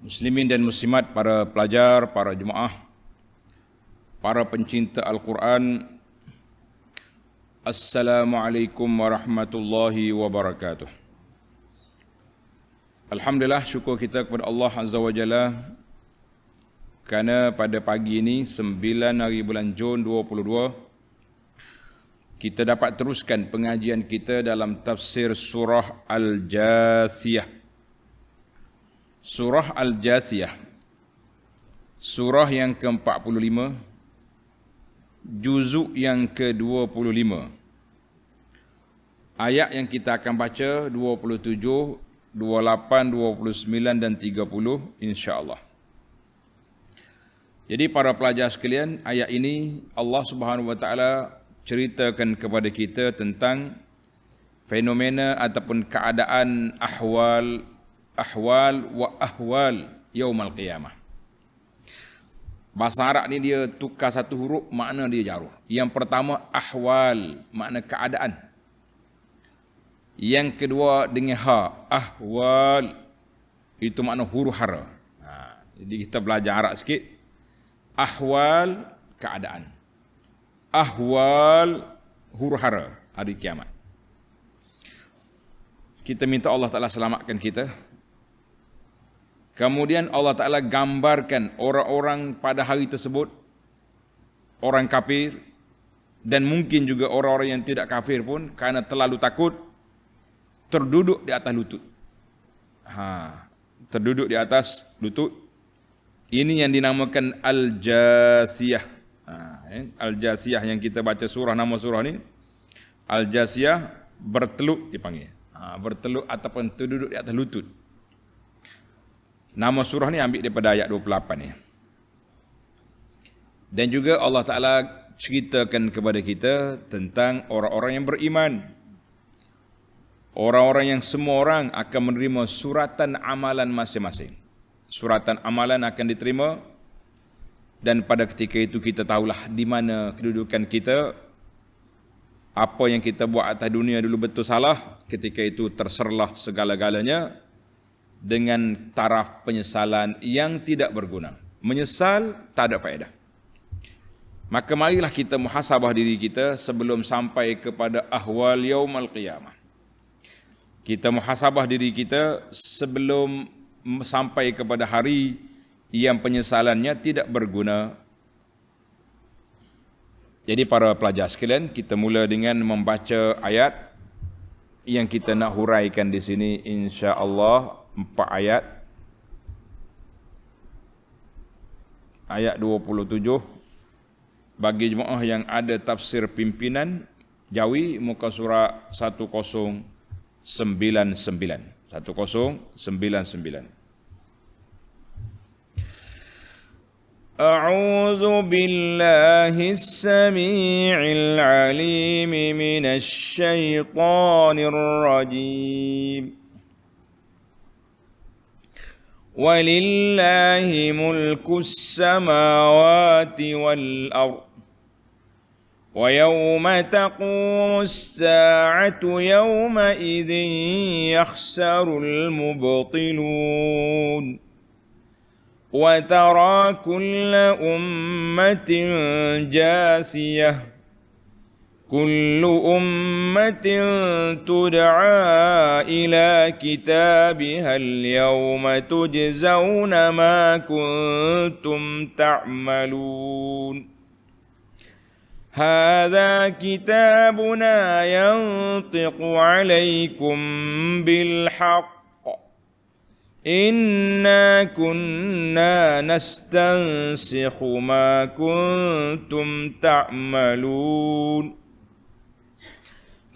Muslimin dan muslimat, para pelajar, para jemaah, para pencinta Al-Quran, Assalamualaikum warahmatullahi wabarakatuh. Alhamdulillah, syukur kita kepada Allah Azza wa Jalla kerana pada pagi ini, 9 hari bulan Jun 2022 kita dapat teruskan pengajian kita dalam tafsir surah Al-Jathiyah. Surah Al-Jasiyah Surah yang ke-45 Juzuk yang ke-25 Ayat yang kita akan baca 27, 28, 29 dan 30 insya-Allah. Jadi para pelajar sekalian, ayat ini Allah Subhanahu Wa Taala ceritakan kepada kita tentang fenomena ataupun keadaan ahwal ahwal wa ahwal yaumal qiyamah. Bahasa Arab ni dia tukar satu huruf makna dia jaruh? Yang pertama ahwal makna keadaan. Yang kedua dengan ha ahwal itu makna huruf hara. Ha, jadi kita belajar Arab sikit. Ahwal keadaan. Ahwal huruf hara hari kiamat. Kita minta Allah Ta'ala selamatkan kita Kemudian Allah Ta'ala gambarkan orang-orang pada hari tersebut, orang kafir, dan mungkin juga orang-orang yang tidak kafir pun karena terlalu takut, terduduk di atas lutut. Ha, terduduk di atas lutut. Ini yang dinamakan Al-Jasiyah. Ha, eh? Al-Jasiyah yang kita baca surah nama surah ni. Al-Jasiyah berteluk dipanggil. Ha, berteluk ataupun terduduk di atas lutut. Nama surah ni ambil daripada ayat 28 ni. Dan juga Allah Ta'ala ceritakan kepada kita tentang orang-orang yang beriman. Orang-orang yang semua orang akan menerima suratan amalan masing-masing. Suratan amalan akan diterima dan pada ketika itu kita tahulah di mana kedudukan kita. Apa yang kita buat atas dunia dulu betul salah, ketika itu terserlah segala-galanya dengan taraf penyesalan yang tidak berguna. Menyesal tak ada faedah. Maka marilah kita muhasabah diri kita sebelum sampai kepada ahwal yaumul qiyamah. Kita muhasabah diri kita sebelum sampai kepada hari yang penyesalannya tidak berguna. Jadi para pelajar sekalian, kita mula dengan membaca ayat yang kita nak huraikan di sini insya-Allah Empat ayat ayat 27 bagi jemaah yang ada tafsir pimpinan jawi muka surat 1099 1099 A'udzu billahi as-sami'il 'alim minasy syaithanir rajim ولله ملك السماوات والارض ويوم تقوم الساعه يومئذ يخسر المبطلون وترى كل امه جاثيه كل امه تدعى الى كتابها اليوم تجزون ما كنتم تعملون هذا كتابنا ينطق عليكم بالحق انا كنا نستنسخ ما كنتم تعملون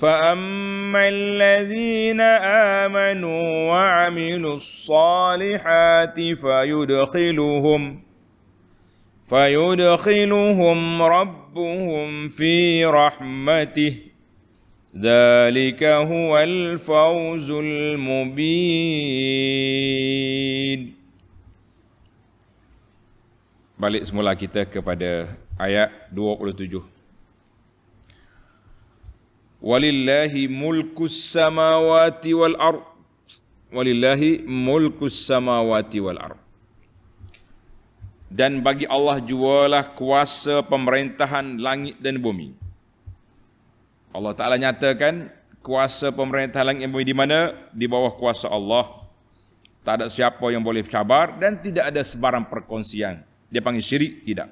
فأما الذين آمنوا وعملوا الصالحات فيدخلهم فيدخلهم ربهم في رحمته ذلك هو الفوز المبين Balik semula kita kepada ayat 27. Walillahi mulkus samawati wal ar. Walillahi mulkus samawati wal ar. Dan bagi Allah jualah kuasa pemerintahan langit dan bumi. Allah Ta'ala nyatakan kuasa pemerintahan langit dan bumi di mana? Di bawah kuasa Allah. Tak ada siapa yang boleh cabar dan tidak ada sebarang perkongsian. Dia panggil syirik? Tidak.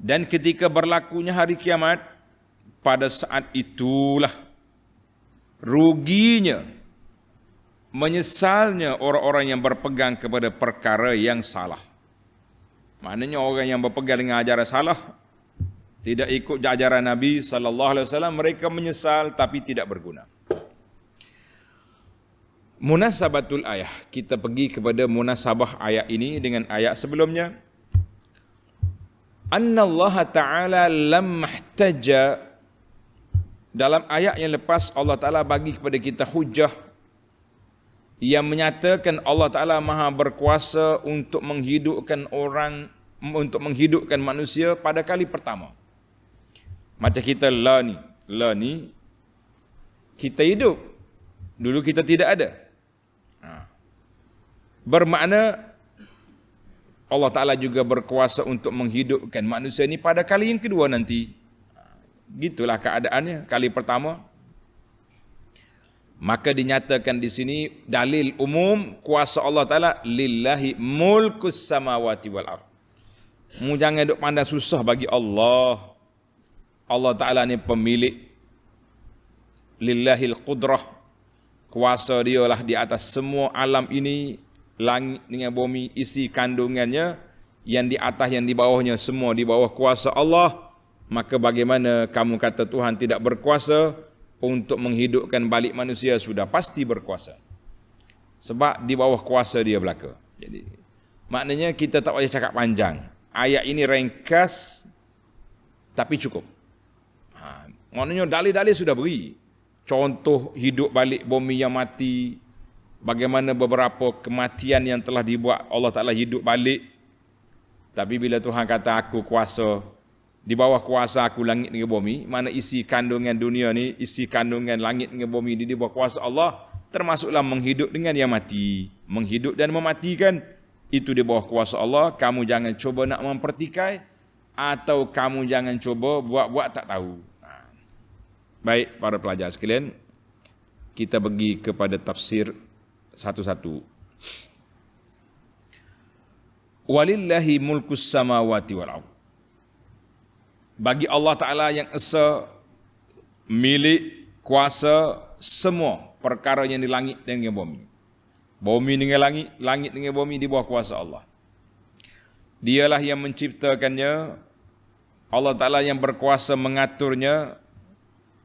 Dan ketika berlakunya hari kiamat, pada saat itulah ruginya menyesalnya orang-orang yang berpegang kepada perkara yang salah. Maknanya orang yang berpegang dengan ajaran salah tidak ikut ajaran Nabi sallallahu alaihi wasallam mereka menyesal tapi tidak berguna. Munasabatul ayah. Kita pergi kepada munasabah ayat ini dengan ayat sebelumnya. Anna Allah Ta'ala lam mahtaja dalam ayat yang lepas Allah Taala bagi kepada kita hujah yang menyatakan Allah Taala Maha berkuasa untuk menghidupkan orang untuk menghidupkan manusia pada kali pertama. Macam kita la ni, la ni kita hidup. Dulu kita tidak ada. Ha. Bermakna Allah Taala juga berkuasa untuk menghidupkan manusia ini pada kali yang kedua nanti Gitulah keadaannya kali pertama. Maka dinyatakan di sini dalil umum kuasa Allah Taala lillahi mulkus samawati wal ard. Mu jangan duk pandang susah bagi Allah. Allah Taala ni pemilik lillahi al qudrah. Kuasa dialah di atas semua alam ini, langit dengan bumi isi kandungannya yang di atas yang di bawahnya semua di bawah kuasa Allah maka bagaimana kamu kata Tuhan tidak berkuasa untuk menghidupkan balik manusia sudah pasti berkuasa. Sebab di bawah kuasa dia berlaku. Jadi maknanya kita tak payah cakap panjang. Ayat ini ringkas tapi cukup. Ha, maknanya dalil-dalil sudah beri. Contoh hidup balik bumi yang mati, bagaimana beberapa kematian yang telah dibuat Allah Ta'ala hidup balik. Tapi bila Tuhan kata aku kuasa, di bawah kuasa aku langit dengan bumi, mana isi kandungan dunia ni, isi kandungan langit dengan bumi di bawah kuasa Allah, termasuklah menghidup dengan yang mati. Menghidup dan mematikan, itu di bawah kuasa Allah, kamu jangan cuba nak mempertikai, atau kamu jangan cuba buat-buat tak tahu. Ha. Baik, para pelajar sekalian, kita pergi kepada tafsir satu-satu. Walillahi mulkus samawati wal'awd bagi Allah Ta'ala yang esa milik kuasa semua perkara yang di langit dan di bumi. Bumi dengan langit, langit dengan bumi di bawah kuasa Allah. Dialah yang menciptakannya, Allah Ta'ala yang berkuasa mengaturnya,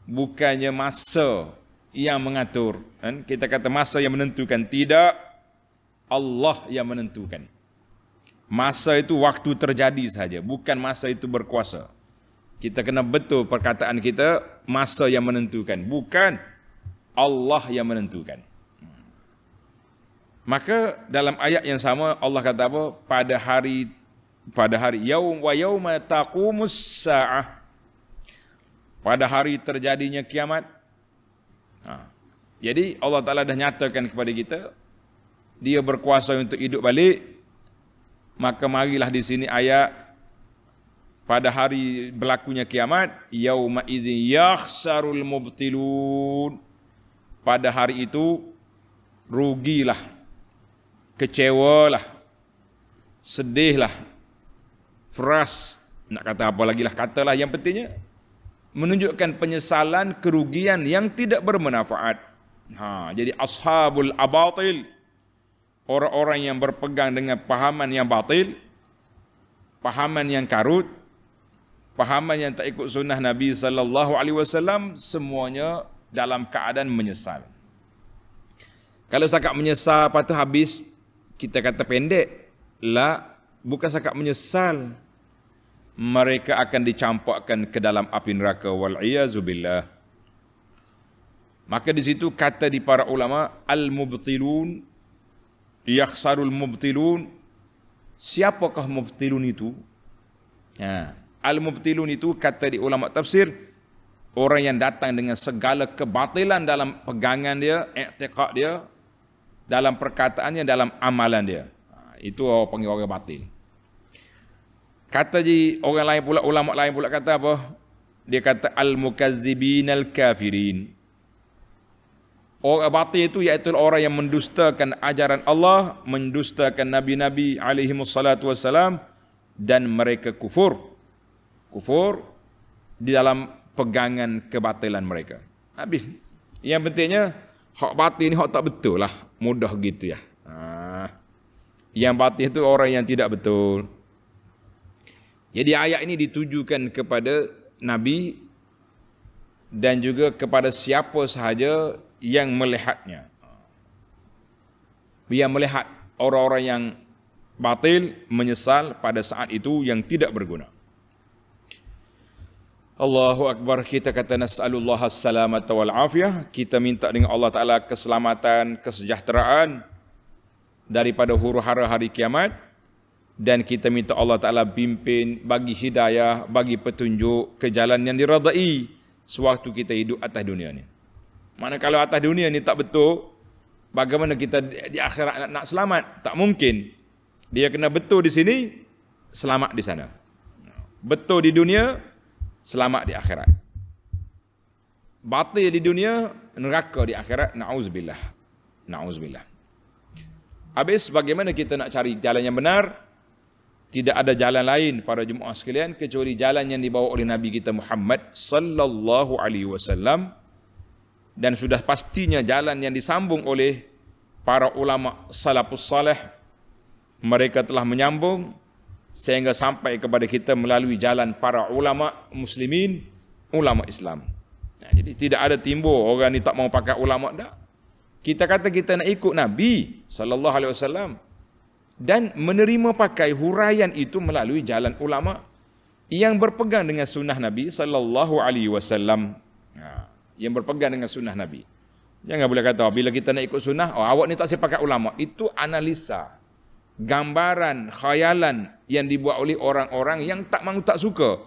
bukannya masa yang mengatur. Kan? Kita kata masa yang menentukan, tidak Allah yang menentukan. Masa itu waktu terjadi saja, bukan masa itu berkuasa. Kita kena betul perkataan kita masa yang menentukan. Bukan Allah yang menentukan. Hmm. Maka dalam ayat yang sama Allah kata apa? Pada hari pada hari yaum wa yauma taqumus sa'ah. Pada hari terjadinya kiamat. Ha. Jadi Allah Taala dah nyatakan kepada kita dia berkuasa untuk hidup balik. Maka marilah di sini ayat pada hari berlakunya kiamat yauma idzin yakhsarul mubtilun pada hari itu rugilah kecewalah sedihlah fras nak kata apa lagi lah katalah yang pentingnya menunjukkan penyesalan kerugian yang tidak bermanfaat ha jadi ashabul abatil orang-orang yang berpegang dengan pahaman yang batil pahaman yang karut pahaman yang tak ikut sunnah Nabi sallallahu alaihi wasallam semuanya dalam keadaan menyesal. Kalau setakat menyesal patut habis kita kata pendek. La bukan setakat menyesal mereka akan dicampakkan ke dalam api neraka wal iyazu Maka di situ kata di para ulama al mubtilun yakhsarul mubtilun siapakah mubtilun itu? Ya. Al-Mubtilun itu kata di ulama tafsir orang yang datang dengan segala kebatilan dalam pegangan dia, i'tiqad dia, dalam perkataannya, dalam amalan dia. Ha, itu orang panggil orang batil. Kata di orang lain pula, ulama lain pula kata apa? Dia kata al-mukazzibin al-kafirin. Orang batil itu iaitu orang yang mendustakan ajaran Allah, mendustakan nabi-nabi alaihi wassalam dan mereka kufur kufur di dalam pegangan kebatilan mereka. Habis. Yang pentingnya hak batin ni hak tak betul lah. Mudah gitu ya. Ha. Yang batin itu orang yang tidak betul. Jadi ayat ini ditujukan kepada Nabi dan juga kepada siapa sahaja yang melihatnya. Ha. Yang melihat orang-orang yang batil menyesal pada saat itu yang tidak berguna. Allahu Akbar kita kata nas'alullah as-salamat wal afiyah kita minta dengan Allah Ta'ala keselamatan, kesejahteraan daripada huru hara hari kiamat dan kita minta Allah Ta'ala bimbing, bagi hidayah, bagi petunjuk ke jalan yang diradai sewaktu kita hidup atas dunia ni. Mana kalau atas dunia ni tak betul, bagaimana kita di akhirat nak, nak selamat? Tak mungkin. Dia kena betul di sini, selamat di sana. Betul di dunia, selamat di akhirat. Batil di dunia, neraka di akhirat, na'uzubillah. Na'uzubillah. Habis bagaimana kita nak cari jalan yang benar? Tidak ada jalan lain para jemaah sekalian kecuali jalan yang dibawa oleh Nabi kita Muhammad sallallahu alaihi wasallam dan sudah pastinya jalan yang disambung oleh para ulama salafus saleh mereka telah menyambung sehingga sampai kepada kita melalui jalan para ulama muslimin ulama Islam nah, jadi tidak ada timbul orang ni tak mau pakai ulama dah kita kata kita nak ikut nabi sallallahu alaihi wasallam dan menerima pakai huraian itu melalui jalan ulama yang berpegang dengan sunnah nabi sallallahu alaihi wasallam yang berpegang dengan sunnah nabi jangan boleh kata oh, bila kita nak ikut sunnah oh awak ni tak sempat pakai ulama itu analisa gambaran khayalan yang dibuat oleh orang-orang yang tak mahu tak suka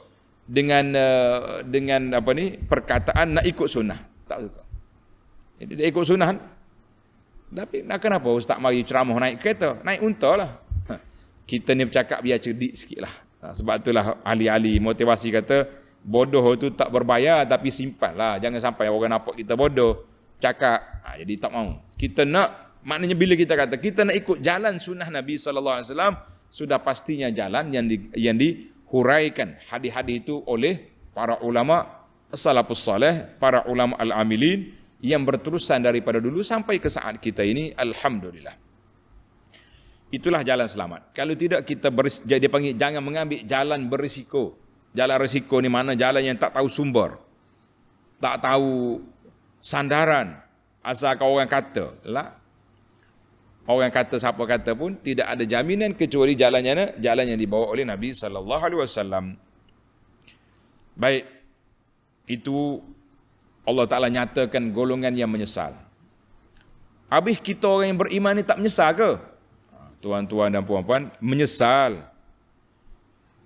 dengan eh, dengan apa ni perkataan nak ikut sunnah tak suka jadi dia ikut sunnah tapi nak kenapa ustaz mari ceramah naik kereta naik unta lah ha. kita ni bercakap biar cerdik sikit lah ha, sebab itulah ahli-ahli motivasi kata bodoh tu tak berbayar tapi simpan lah jangan sampai orang nampak kita bodoh cakap ha, jadi tak mau kita nak Maknanya bila kita kata kita nak ikut jalan sunnah Nabi saw sudah pastinya jalan yang di, yang dihuraikan hadis-hadis itu oleh para ulama salafus saleh, para ulama al-amilin yang berterusan daripada dulu sampai ke saat kita ini alhamdulillah. Itulah jalan selamat. Kalau tidak kita beris, dia panggil jangan mengambil jalan berisiko. Jalan risiko ni mana jalan yang tak tahu sumber. Tak tahu sandaran. Asal kau orang kata, lah orang kata siapa kata pun tidak ada jaminan kecuali jalannya jalan yang dibawa oleh Nabi sallallahu alaihi wasallam. Baik. Itu Allah Taala nyatakan golongan yang menyesal. Habis kita orang yang beriman ni tak menyesal ke? Ha, tuan-tuan dan puan-puan, menyesal.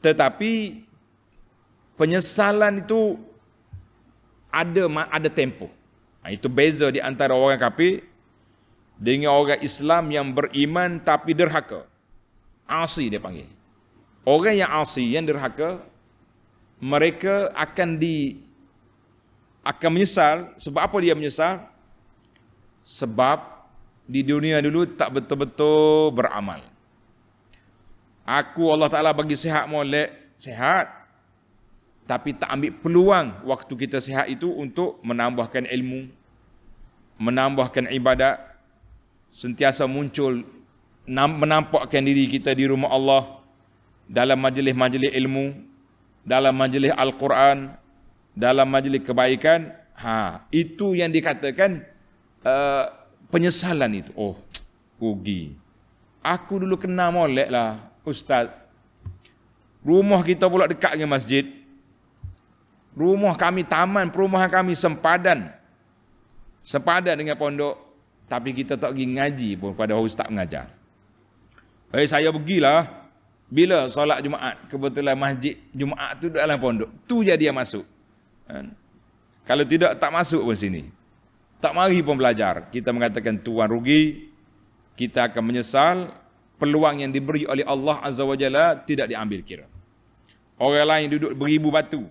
Tetapi penyesalan itu ada ada tempo. Ha, itu beza di antara orang kafir dengan orang Islam yang beriman tapi derhaka. Asi dia panggil. Orang yang asi, yang derhaka, mereka akan di akan menyesal. Sebab apa dia menyesal? Sebab di dunia dulu tak betul-betul beramal. Aku Allah Ta'ala bagi sihat molek, sihat. Tapi tak ambil peluang waktu kita sihat itu untuk menambahkan ilmu, menambahkan ibadat, sentiasa muncul menampakkan diri kita di rumah Allah dalam majlis-majlis ilmu, dalam majlis Al-Quran, dalam majlis kebaikan, ha, itu yang dikatakan uh, penyesalan itu. Oh, rugi. Aku dulu kena molek lah, Ustaz. Rumah kita pula dekat dengan masjid. Rumah kami taman, perumahan kami sempadan. Sempadan dengan pondok. Tapi kita tak pergi ngaji pun pada ustaz mengajar. Hei eh, saya pergilah bila solat Jumaat kebetulan masjid Jumaat tu dalam pondok. Tu je dia masuk. Kan? Kalau tidak tak masuk pun sini. Tak mari pun belajar. Kita mengatakan tuan rugi. Kita akan menyesal peluang yang diberi oleh Allah Azza wa Jalla tidak diambil kira. Orang lain duduk beribu batu.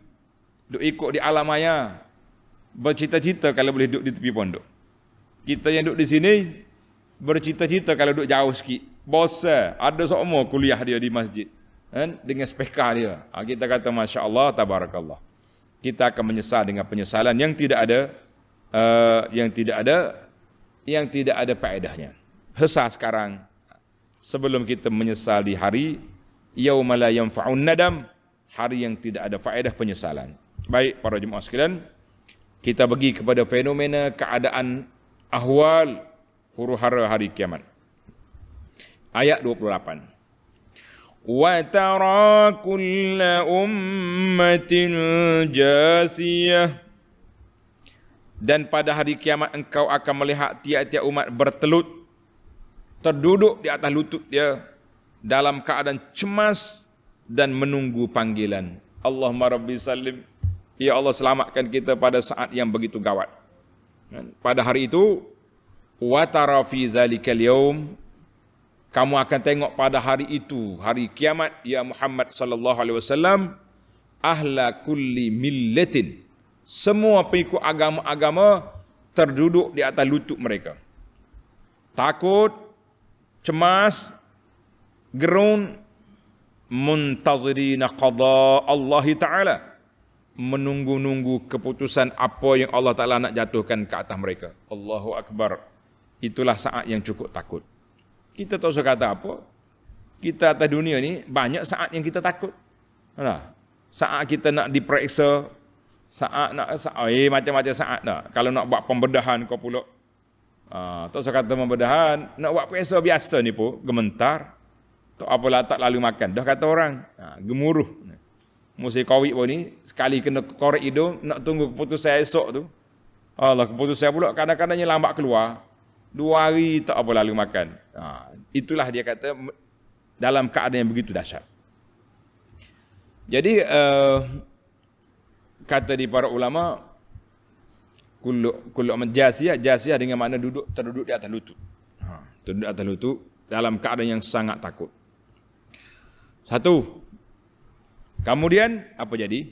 Duduk ikut di alam maya. Bercita-cita kalau boleh duduk di tepi pondok. Kita yang duduk di sini bercita-cita kalau duduk jauh sikit. Bosa, ada semua kuliah dia di masjid. Kan? Dengan speka dia. Ha, kita kata Masya Allah, Tabarakallah. Kita akan menyesal dengan penyesalan yang tidak ada, uh, yang tidak ada, yang tidak ada paedahnya. Hesah sekarang, sebelum kita menyesal di hari, Yaumala yanfa'un nadam, hari yang tidak ada faedah penyesalan. Baik para jemaah sekalian, kita bagi kepada fenomena keadaan ahwal huru hara hari kiamat. Ayat 28. Wa tara kulla ummatin jasiyah dan pada hari kiamat engkau akan melihat tiap-tiap umat bertelut terduduk di atas lutut dia dalam keadaan cemas dan menunggu panggilan. Allahumma rabbi salim. Ya Allah selamatkan kita pada saat yang begitu gawat. Pada hari itu watara fi zalikal yaum kamu akan tengok pada hari itu hari kiamat ya Muhammad sallallahu alaihi wasallam ahla kulli millatin semua pengikut agama-agama terduduk di atas lutut mereka takut cemas gerun muntazirina qada Allah taala menunggu-nunggu keputusan apa yang Allah Ta'ala nak jatuhkan ke atas mereka. Allahu Akbar. Itulah saat yang cukup takut. Kita tak usah kata apa. Kita atas dunia ni banyak saat yang kita takut. Nah, saat kita nak diperiksa, saat nak saat, oh, eh, macam-macam saat dah. Kalau nak buat pembedahan kau pula. Ah, tak usah kata pembedahan, nak buat periksa biasa ni pun gementar. Tak apalah tak lalu makan. Dah kata orang, ah, gemuruh. Musa korek pun ni, sekali kena korek hidung, nak tunggu keputusan esok tu. Allah keputusan pula, kadang-kadangnya lambat keluar. Dua hari tak apa lalu makan. Ha, itulah dia kata dalam keadaan yang begitu dahsyat. Jadi uh, kata di para ulama kuluk kuluk menjasiah jasiah dengan mana duduk terduduk di atas lutut. Ha, terduduk di atas lutut dalam keadaan yang sangat takut. Satu, Kemudian apa jadi?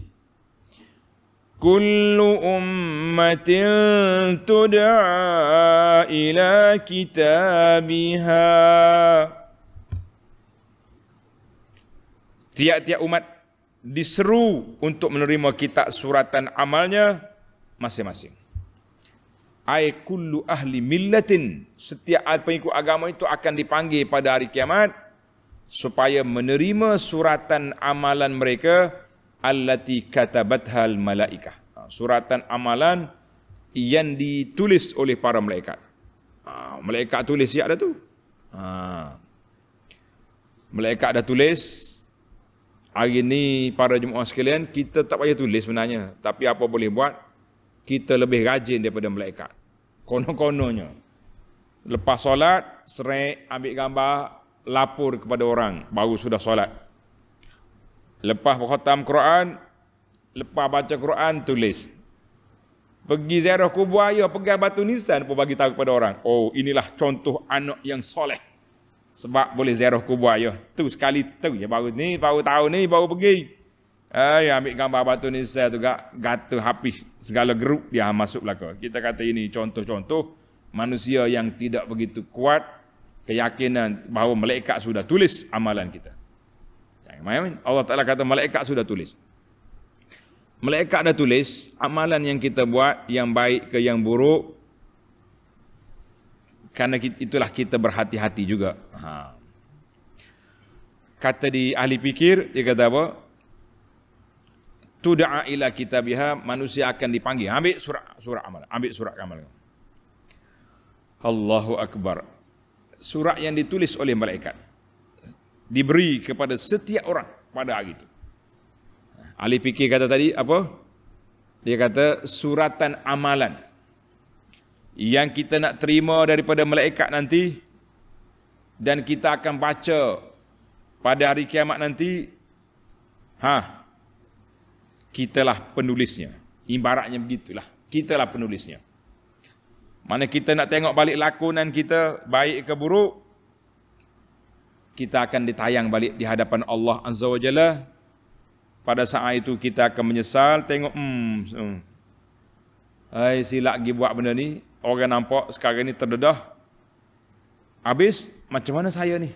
Kullu ummatin tud'a ila kitabiha. Tiap-tiap umat diseru untuk menerima kitab suratan amalnya masing-masing. Ai kullu ahli millatin setiap pengikut agama itu akan dipanggil pada hari kiamat supaya menerima suratan amalan mereka allati katabathal malaika ha, suratan amalan yang ditulis oleh para malaikat ha, malaikat tulis siap dah tu ha. malaikat dah tulis hari ni para jemaah sekalian kita tak payah tulis sebenarnya tapi apa boleh buat kita lebih rajin daripada malaikat konon-kononnya lepas solat serai ambil gambar lapor kepada orang baru sudah solat. Lepas berkhatam Quran, lepas baca Quran tulis. Pergi ziarah kubur ayah, pergi batu nisan pun bagi tahu kepada orang. Oh, inilah contoh anak yang soleh. Sebab boleh ziarah kubur ayah. Tu sekali tu ya baru ni, baru tahu ni baru pergi. Ayah ambil gambar batu nisan tu gak gata habis segala geruk dia masuk belaka. Kita kata ini contoh-contoh manusia yang tidak begitu kuat keyakinan bahawa malaikat sudah tulis amalan kita. Jangan main-main. Allah Ta'ala kata malaikat sudah tulis. Malaikat dah tulis amalan yang kita buat, yang baik ke yang buruk. Karena itulah kita berhati-hati juga. Ha. Kata di ahli pikir dia kata apa? Tuda'a ila kitabiha, manusia akan dipanggil. Ambil surat, surat amalan. Ambil surat amalan. Allahu Akbar surat yang ditulis oleh malaikat diberi kepada setiap orang pada hari itu. Ali fikir kata tadi apa? Dia kata suratan amalan yang kita nak terima daripada malaikat nanti dan kita akan baca pada hari kiamat nanti ha kitalah penulisnya ibaratnya begitulah kitalah penulisnya mana kita nak tengok balik lakonan kita baik ke buruk kita akan ditayang balik di hadapan Allah Azza wa Jalla. Pada saat itu kita akan menyesal tengok hmm, hmm. Hai silap lagi buat benda ni. Orang nampak sekarang ni terdedah. Habis macam mana saya ni?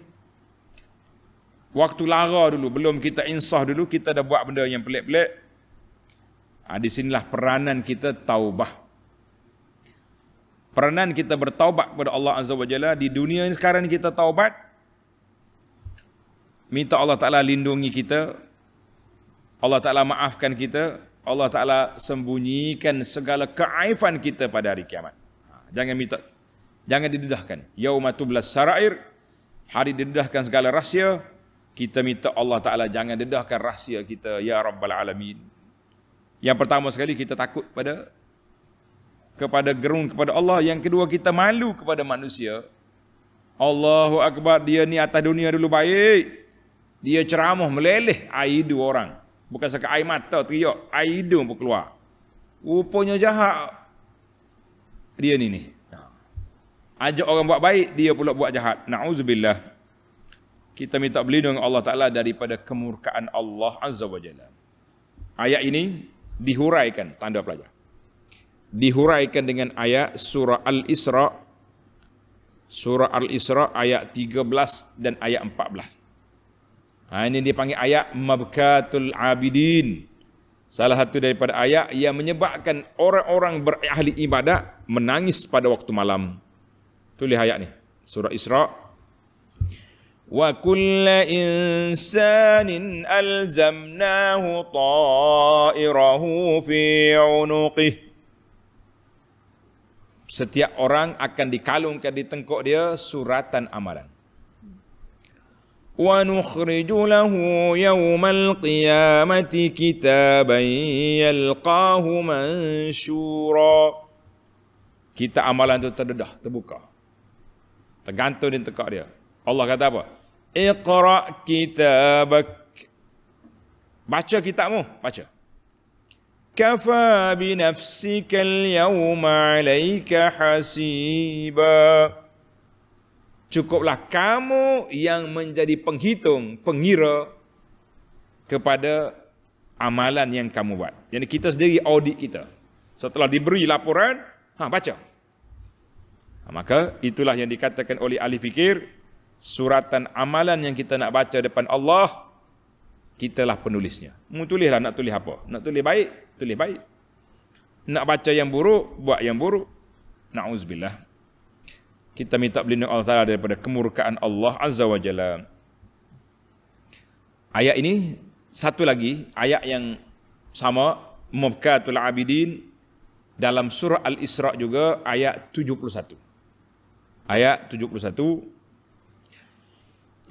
Waktu lara dulu belum kita insah dulu kita dah buat benda yang pelik-pelik. Ha, di sinilah peranan kita taubah peranan kita bertaubat kepada Allah Azza wa Jalla di dunia ini sekarang kita taubat minta Allah Taala lindungi kita Allah Taala maafkan kita Allah Taala sembunyikan segala keaifan kita pada hari kiamat ha, jangan minta jangan didedahkan yaumatublas sarair hari didedahkan segala rahsia kita minta Allah Taala jangan dedahkan rahsia kita ya rabbal alamin yang pertama sekali kita takut pada kepada gerung kepada Allah. Yang kedua kita malu kepada manusia. Allahu Akbar dia ni atas dunia dulu baik. Dia ceramah meleleh air dua orang. Bukan sekat air mata teriak, air hidung pun keluar. Rupanya jahat dia ni ni. Ajak orang buat baik, dia pula buat jahat. Na'udzubillah. Kita minta berlindung Allah Ta'ala daripada kemurkaan Allah Azza wa Jalla. Ayat ini dihuraikan tanda pelajar dihuraikan dengan ayat surah Al-Isra surah Al-Isra ayat 13 dan ayat 14 ha, ini dipanggil ayat Mabkatul Abidin salah satu daripada ayat yang menyebabkan orang-orang berahli ibadat menangis pada waktu malam tu ayat ni surah Isra wa kulla insanin alzamnahu ta'irahu fi 'unuqihi setiap orang akan dikalungkan di tengkuk dia suratan amalan. Wa nukhriju lahu yawmal qiyamati kitaban yalqahu mansura. Kitab amalan itu terdedah, terbuka. Tergantung di tengkuk dia. Allah kata apa? Iqra' kitabak. Baca kitabmu, Baca. كفى بنفسك اليوم عليك حسيبا Cukuplah kamu yang menjadi penghitung, pengira kepada amalan yang kamu buat. Jadi kita sendiri audit kita. Setelah diberi laporan, ha, baca. Ha, maka itulah yang dikatakan oleh ahli fikir, suratan amalan yang kita nak baca depan Allah, kitalah penulisnya. Mu tulislah nak tulis apa. Nak tulis baik, tulis baik. Nak baca yang buruk, buat yang buruk. Na'uzubillah. Kita minta berlindung Allah Ta'ala daripada kemurkaan Allah Azza wa Jalla. Ayat ini, satu lagi, ayat yang sama, Mubkatul Abidin, dalam surah Al-Isra juga, ayat 71. Ayat 71,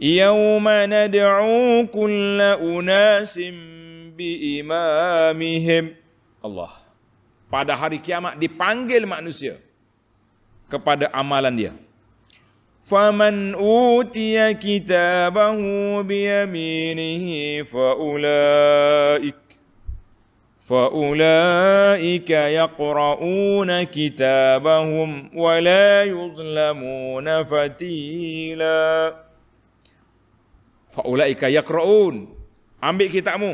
يوم ندعو كل أناس biimamihim. Allah. Pada hari kiamat dipanggil manusia kepada amalan dia. Faman utiya kitabahu biyaminihi faulaik faulaik yaqrauna kitabahum wa la yuzlamuna fatila faulaika yaqraun ambil kitabmu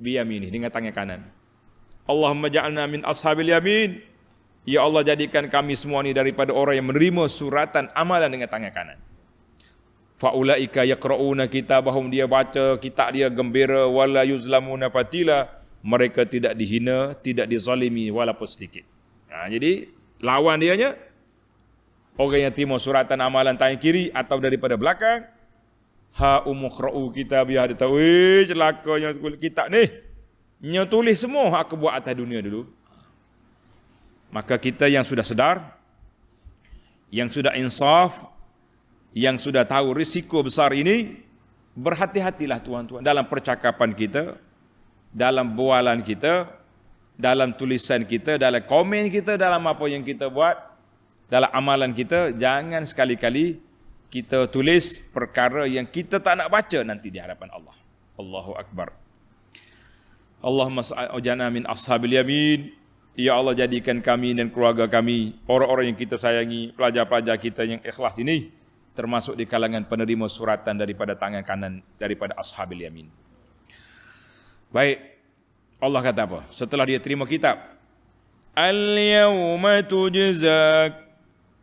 biyamini dengan tangan kanan. Allahumma ja'alna min ashabil yamin. Ya Allah jadikan kami semua ini daripada orang yang menerima suratan amalan dengan tangan kanan. Faulaika yaqrauna kitabahum dia baca kitab dia gembira wala yuzlamuna fatila mereka tidak dihina tidak dizalimi walaupun sedikit. Nah, ha, jadi lawan dia dianya orang yang timo suratan amalan tangan kiri atau daripada belakang ha umuqra'u kitab ya dia tahu eh celakanya kitab ni nya tulis semua hak aku buat atas dunia dulu maka kita yang sudah sedar yang sudah insaf yang sudah tahu risiko besar ini berhati-hatilah tuan-tuan dalam percakapan kita dalam bualan kita dalam tulisan kita dalam komen kita dalam apa yang kita buat dalam amalan kita jangan sekali-kali kita tulis perkara yang kita tak nak baca nanti di hadapan Allah. Allahu Akbar. Allahumma sa'ajana min ashabil yamin. Ya Allah jadikan kami dan keluarga kami, orang-orang yang kita sayangi, pelajar-pelajar kita yang ikhlas ini termasuk di kalangan penerima suratan daripada tangan kanan daripada ashabil yamin. Baik. Allah kata apa? Setelah dia terima kitab. Al-yawma tujzak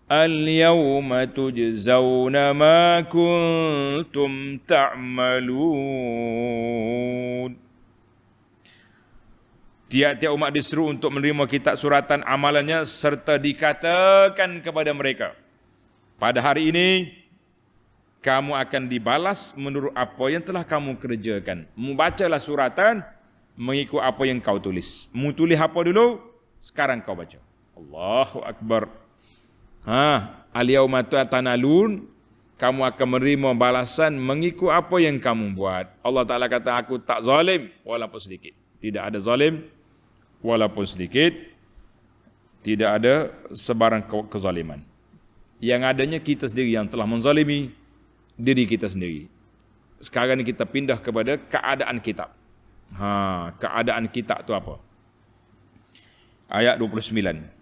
Al-Yawm اليوم تجزون Ma Kuntum تعملون Tiap-tiap umat diseru untuk menerima kitab suratan amalannya serta dikatakan kepada mereka. Pada hari ini, kamu akan dibalas menurut apa yang telah kamu kerjakan. Membacalah suratan mengikut apa yang kau tulis. Mu tulis apa dulu, sekarang kau baca. Allahu Akbar. Allahu Akbar. Ha, aliau mata tanalun, kamu akan menerima balasan mengikut apa yang kamu buat. Allah Ta'ala kata, aku tak zalim walaupun sedikit. Tidak ada zalim walaupun sedikit. Tidak ada sebarang ke- kezaliman. Yang adanya kita sendiri yang telah menzalimi diri kita sendiri. Sekarang ini kita pindah kepada keadaan kitab. Ha, keadaan kitab tu apa? Ayat 29.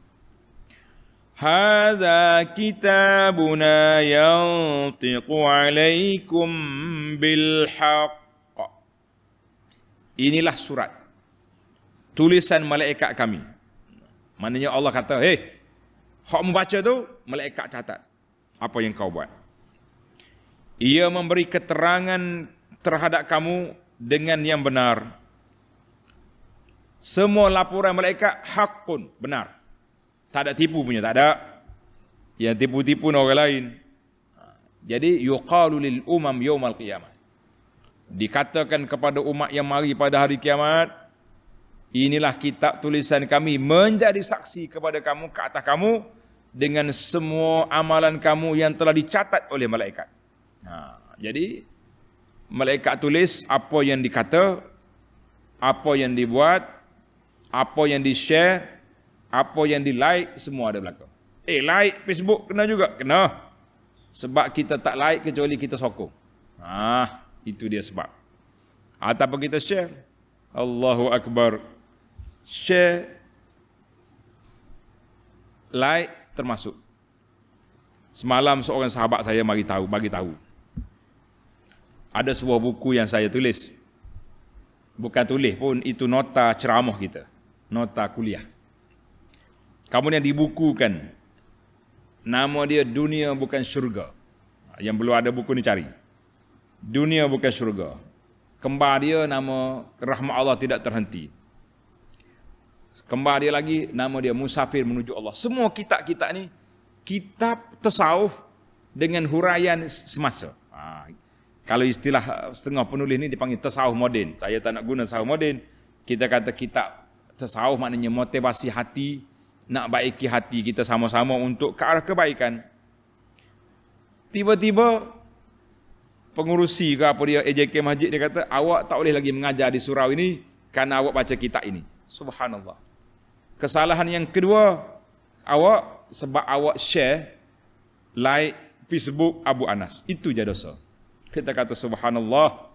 هذا كتابنا ينطق عليكم بالحق Inilah surat tulisan malaikat kami. Maknanya Allah kata, "Hei, hak membaca tu malaikat catat apa yang kau buat." Ia memberi keterangan terhadap kamu dengan yang benar. Semua laporan malaikat hakun benar. Tak ada tipu punya, tak ada. Yang tipu-tipu orang lain. Jadi yuqalu lil umam yaumal qiyamah. Dikatakan kepada umat yang mari pada hari kiamat, inilah kitab tulisan kami menjadi saksi kepada kamu ke atas kamu dengan semua amalan kamu yang telah dicatat oleh malaikat. Ha, jadi malaikat tulis apa yang dikata, apa yang dibuat, apa yang di-share apa yang di like semua ada belakang. Eh like Facebook kena juga? Kena. Sebab kita tak like kecuali kita sokong. Ha, ah, itu dia sebab. Ataupun kita share. Allahu Akbar. Share. Like termasuk. Semalam seorang sahabat saya bagi tahu, bagi tahu. Ada sebuah buku yang saya tulis. Bukan tulis pun itu nota ceramah kita. Nota kuliah. Kemudian dibukukan nama dia Dunia Bukan Syurga. Yang belum ada buku ni cari. Dunia Bukan Syurga. Kembar dia nama Rahmat Allah Tidak Terhenti. Kembar dia lagi nama dia Musafir Menuju Allah. Semua kitab-kitab ni kitab tasawuf dengan huraian semasa. Ha, kalau istilah setengah penulis ni dipanggil tasawuf moden. Saya tak nak guna tasawuf moden. Kita kata kitab tasawuf maknanya motivasi hati, nak baiki hati kita sama-sama untuk ke arah kebaikan. Tiba-tiba pengurusi ke apa dia AJK Masjid dia kata awak tak boleh lagi mengajar di surau ini kerana awak baca kitab ini. Subhanallah. Kesalahan yang kedua awak sebab awak share like Facebook Abu Anas. Itu je dosa. Kita kata subhanallah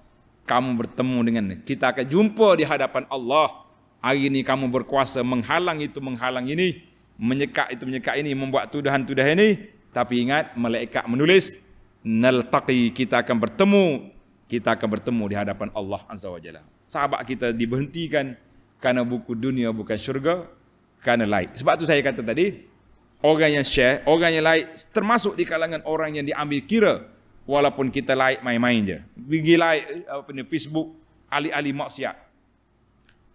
kamu bertemu dengan kita akan jumpa di hadapan Allah hari ini kamu berkuasa menghalang itu menghalang ini, menyekat itu menyekat ini, membuat tuduhan-tuduhan ini. Tapi ingat, malaikat menulis, Naltaqi, kita akan bertemu, kita akan bertemu di hadapan Allah Azza wa Jalla. Sahabat kita diberhentikan kerana buku dunia bukan syurga, kerana laik. Sebab tu saya kata tadi, orang yang share, orang yang laik, termasuk di kalangan orang yang diambil kira, walaupun kita laik main-main je. Pergi laik Facebook, ahli-ahli maksiat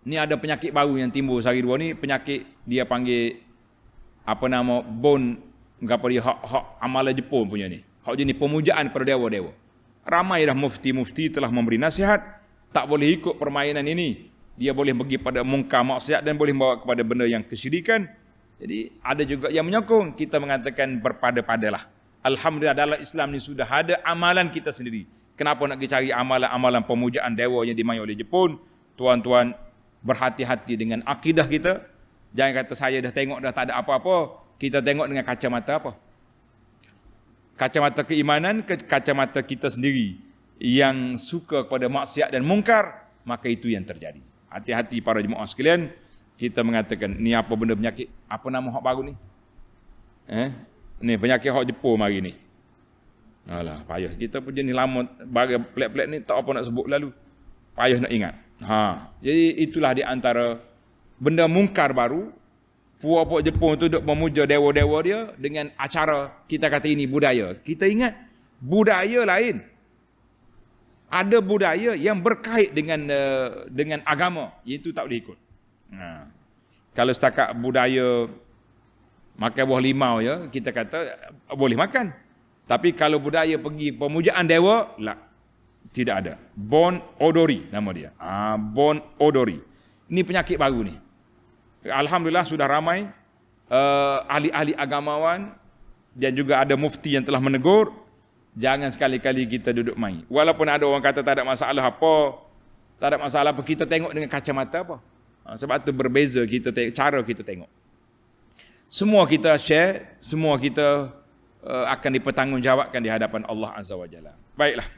ni ada penyakit baru yang timbul sehari dua ni penyakit dia panggil apa nama bone gapo dia hak hak amalan Jepun punya ni hak jenis pemujaan pada dewa-dewa ramai dah mufti-mufti telah memberi nasihat tak boleh ikut permainan ini dia boleh pergi pada mungkar maksiat dan boleh bawa kepada benda yang kesyirikan jadi ada juga yang menyokong kita mengatakan berpada-padalah alhamdulillah dalam Islam ni sudah ada amalan kita sendiri kenapa nak pergi cari amalan-amalan pemujaan dewa yang dimain oleh Jepun tuan-tuan berhati-hati dengan akidah kita. Jangan kata saya dah tengok dah tak ada apa-apa. Kita tengok dengan kacamata apa? Kacamata keimanan ke kacamata kita sendiri yang suka kepada maksiat dan mungkar, maka itu yang terjadi. Hati-hati para jemaah sekalian, kita mengatakan ni apa benda penyakit? Apa nama hak baru ni? Eh, ni penyakit hok Jepun hari ni. Alah, payah kita pun jenis lama bagi pelik-pelik ni tak apa nak sebut lalu. Payah nak ingat. Ha, jadi itulah di antara benda mungkar baru puak-puak Jepun tu duk memuja dewa-dewa dia dengan acara kita kata ini budaya. Kita ingat budaya lain. Ada budaya yang berkait dengan uh, dengan agama, itu tak boleh ikut. Ha. Kalau setakat budaya makan buah limau ya, kita kata boleh makan. Tapi kalau budaya pergi pemujaan dewa, lah tidak ada. Bon odori nama dia. Ah, bon odori. Ini penyakit baru ni. Alhamdulillah sudah ramai uh, ahli-ahli agamawan dan juga ada mufti yang telah menegur jangan sekali-kali kita duduk main. Walaupun ada orang kata tak ada masalah apa, tak ada masalah apa kita tengok dengan kacamata apa. Ha, sebab itu berbeza kita te- cara kita tengok. Semua kita share, semua kita uh, akan dipertanggungjawabkan di hadapan Allah Azza wa Jalla. Baiklah.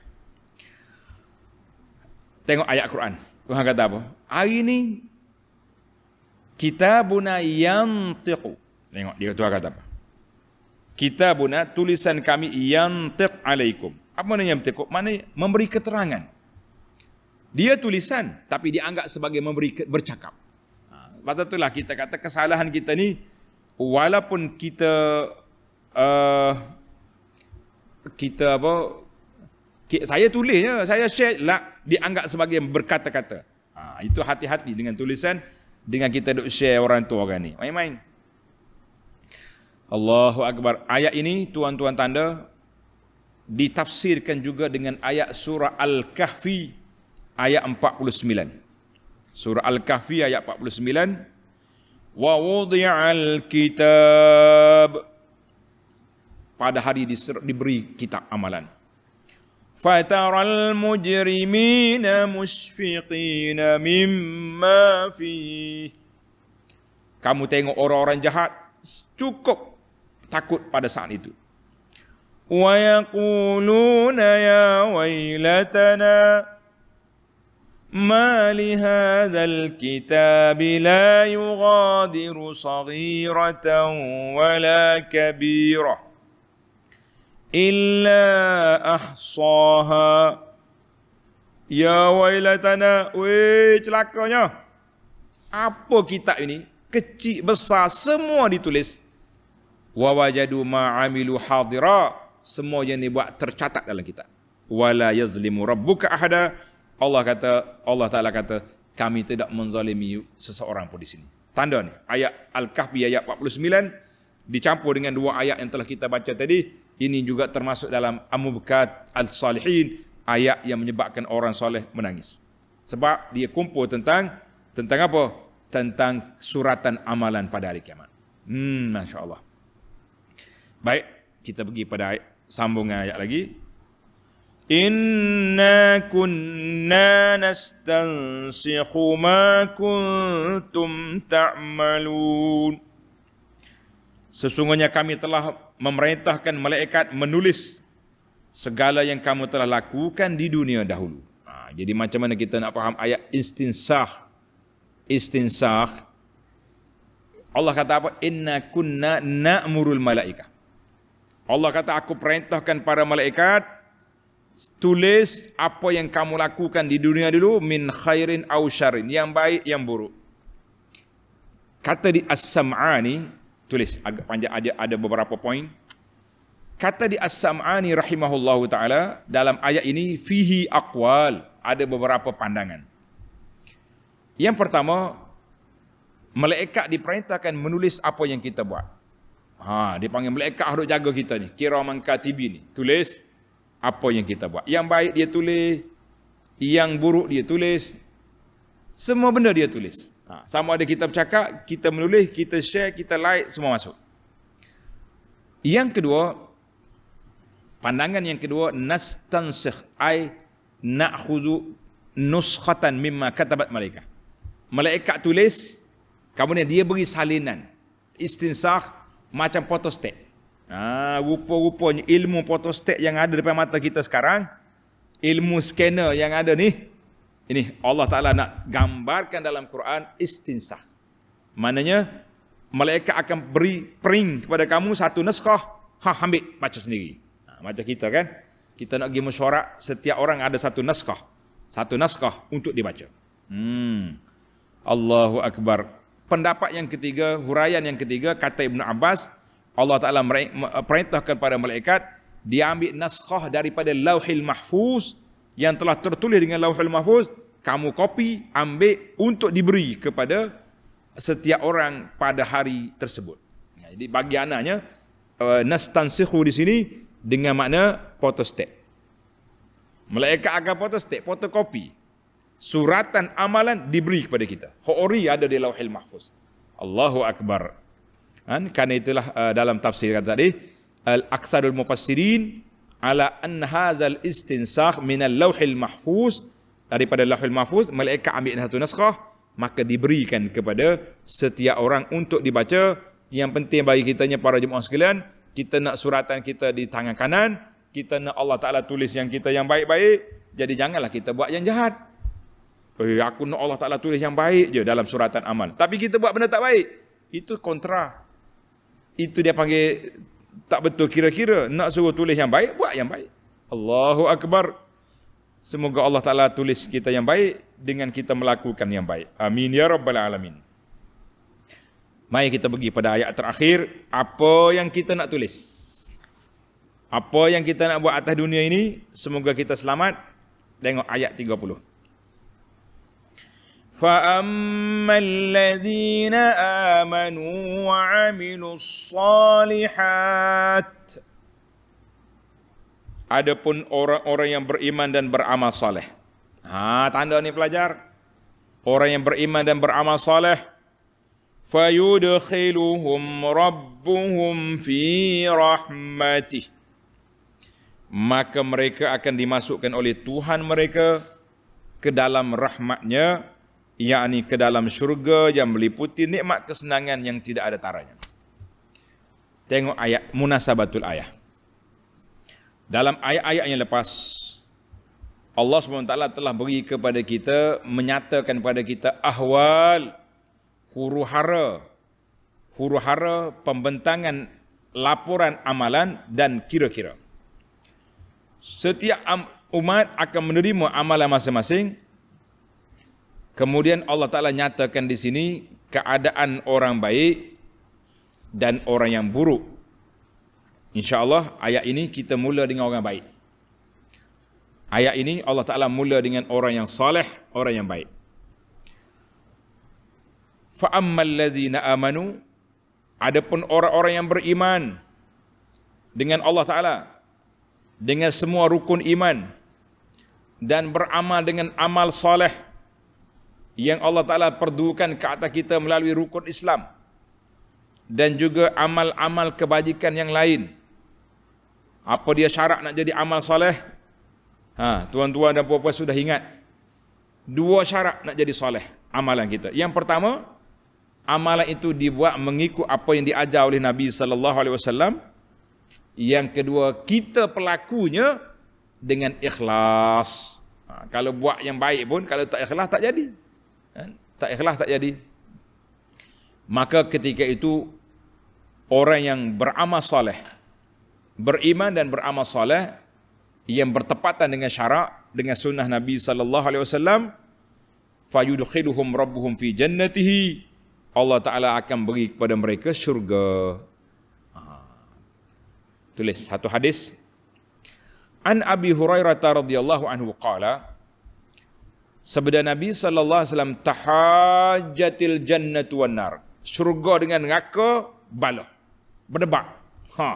Tengok ayat Quran. Tuhan kata apa? Hari ini kita buna yantiqu. Tengok dia Tuhan kata apa? Kita buna tulisan kami yantiq alaikum. Apa maknanya yantiqu? Mana memberi keterangan. Dia tulisan tapi dianggap sebagai memberi bercakap. Ha, sebab itulah kita kata kesalahan kita ni walaupun kita uh, kita apa saya tulis je, saya share lah dianggap sebagai berkata-kata. Ha, itu hati-hati dengan tulisan dengan kita duk share orang tua orang ni. Main-main. Allahu Akbar. Ayat ini tuan-tuan tanda ditafsirkan juga dengan ayat surah Al-Kahfi ayat 49. Surah Al-Kahfi ayat 49. Wa wudhi'al kitab pada hari diberi kitab amalan. فترى المجرمين مشفقين مما فيه kamu tengok orang-orang jahat cukup takut pada saat itu wa yaquluna ya wailatana li hadzal الكتاب la yughadiru saghiratan wala kabirah إلا أحصاها Ya wailatana, weh celakanya. Apa kitab ini? Kecil, besar, semua ditulis. Wa wajadu ma'amilu hadira. Semua yang buat tercatat dalam kitab. Wala yazlimu rabbuka ahada. Allah kata, Allah Ta'ala kata, kami tidak menzalimi seseorang pun di sini. Tanda ni, ayat Al-Kahfi ayat 49, dicampur dengan dua ayat yang telah kita baca tadi, ini juga termasuk dalam Amubkat Al-Salihin, ayat yang menyebabkan orang soleh menangis. Sebab dia kumpul tentang, tentang apa? Tentang suratan amalan pada hari kiamat. Hmm, Masya Allah. Baik, kita pergi pada ayat, sambungan ayat lagi. Inna kunna nastansikhu ma kuntum ta'malun. Sesungguhnya kami telah memerintahkan malaikat menulis segala yang kamu telah lakukan di dunia dahulu. Ha, jadi macam mana kita nak faham ayat istinsah? Istinsah Allah kata apa? Inna kunna na'murul malaika. Allah kata aku perintahkan para malaikat tulis apa yang kamu lakukan di dunia dulu min khairin aw syarrin, yang baik yang buruk. Kata di As-Sam'ani tulis agak panjang ada ada beberapa poin kata di as-sam'ani rahimahullahu taala dalam ayat ini fihi aqwal ada beberapa pandangan yang pertama malaikat diperintahkan menulis apa yang kita buat ha dia panggil malaikat harus jaga kita ni kira mangkatibi ni tulis apa yang kita buat yang baik dia tulis yang buruk dia tulis semua benda dia tulis Ha, sama ada kita bercakap, kita menulis, kita share, kita like, semua masuk. Yang kedua, pandangan yang kedua, nastansikh ai na'khudu nuskhatan mimma katabat mereka. Malaikat tulis, kemudian dia beri salinan. Istinsah macam potostek. Ha, rupa-rupanya ilmu potostek yang ada depan mata kita sekarang, ilmu scanner yang ada ni, ini Allah Ta'ala nak gambarkan dalam Quran istinsah. Maknanya, malaikat akan beri pering kepada kamu satu naskah, ha, ambil, baca sendiri. Ha, macam kita kan, kita nak pergi mesyuarat, setiap orang ada satu naskah. Satu naskah untuk dibaca. Hmm. Allahu Akbar. Pendapat yang ketiga, huraian yang ketiga, kata Ibn Abbas, Allah Ta'ala perintahkan kepada malaikat, dia ambil naskah daripada lauhil mahfuz, yang telah tertulis dengan lauhul mahfuz kamu kopi, ambil untuk diberi kepada setiap orang pada hari tersebut ya, jadi bagi anaknya eh, nastansikhu di sini dengan makna potostek Malaikat akan potostek, fotokopi. Suratan amalan diberi kepada kita. Ho'ori ada di lauhul mahfuz. Allahu Akbar. Kan? Ha, Karena itulah uh, dalam tafsir kata tadi, Al-Aksarul Mufassirin ala an hazal istinsakh min al-lawhil mahfuz daripada lawhil mahfuz malaikat ambil satu naskah maka diberikan kepada setiap orang untuk dibaca yang penting bagi kitanya para jemaah sekalian kita nak suratan kita di tangan kanan kita nak Allah Taala tulis yang kita yang baik-baik jadi janganlah kita buat yang jahat eh aku nak Allah Taala tulis yang baik je dalam suratan amal tapi kita buat benda tak baik itu kontra itu dia panggil tak betul kira-kira nak suruh tulis yang baik buat yang baik Allahu akbar semoga Allah taala tulis kita yang baik dengan kita melakukan yang baik amin ya rabbal alamin mari kita pergi pada ayat terakhir apa yang kita nak tulis apa yang kita nak buat atas dunia ini semoga kita selamat tengok ayat 30 فأما الذين آمنوا وعملوا الصالحات Adapun orang-orang yang beriman dan beramal saleh. Ha, tanda ni pelajar. Orang yang beriman dan beramal saleh fayudkhiluhum rabbuhum fi rahmatih. Maka mereka akan dimasukkan oleh Tuhan mereka ke dalam rahmatnya ia yakni ke dalam syurga yang meliputi nikmat kesenangan yang tidak ada taranya. Tengok ayat munasabatul ayah. Dalam ayat-ayat yang lepas Allah SWT telah beri kepada kita menyatakan kepada kita ahwal huruhara huruhara pembentangan laporan amalan dan kira-kira. Setiap umat akan menerima amalan masing-masing Kemudian Allah Ta'ala nyatakan di sini keadaan orang baik dan orang yang buruk. InsyaAllah ayat ini kita mula dengan orang baik. Ayat ini Allah Ta'ala mula dengan orang yang salih, orang yang baik. فَأَمَّا الَّذِينَ amanu, Adapun orang-orang yang beriman dengan Allah Ta'ala, dengan semua rukun iman dan beramal dengan amal salih, yang Allah Ta'ala perdukan ke atas kita melalui rukun Islam dan juga amal-amal kebajikan yang lain. Apa dia syarat nak jadi amal soleh? Ha, tuan-tuan dan puan-puan sudah ingat. Dua syarat nak jadi soleh amalan kita. Yang pertama, amalan itu dibuat mengikut apa yang diajar oleh Nabi sallallahu alaihi wasallam. Yang kedua, kita pelakunya dengan ikhlas. Ha, kalau buat yang baik pun kalau tak ikhlas tak jadi. Kan? Tak ikhlas tak jadi. Maka ketika itu orang yang beramal soleh, beriman dan beramal soleh yang bertepatan dengan syarak dengan sunnah Nabi sallallahu alaihi wasallam fayudkhiluhum rabbuhum fi jannatihi Allah taala akan beri kepada mereka syurga. Ha. Tulis satu hadis An Abi Hurairah radhiyallahu anhu qala Sabda Nabi sallallahu alaihi wasallam tahajjatil jannatu wan nar. Syurga dengan neraka bala. Berdebat. Ha.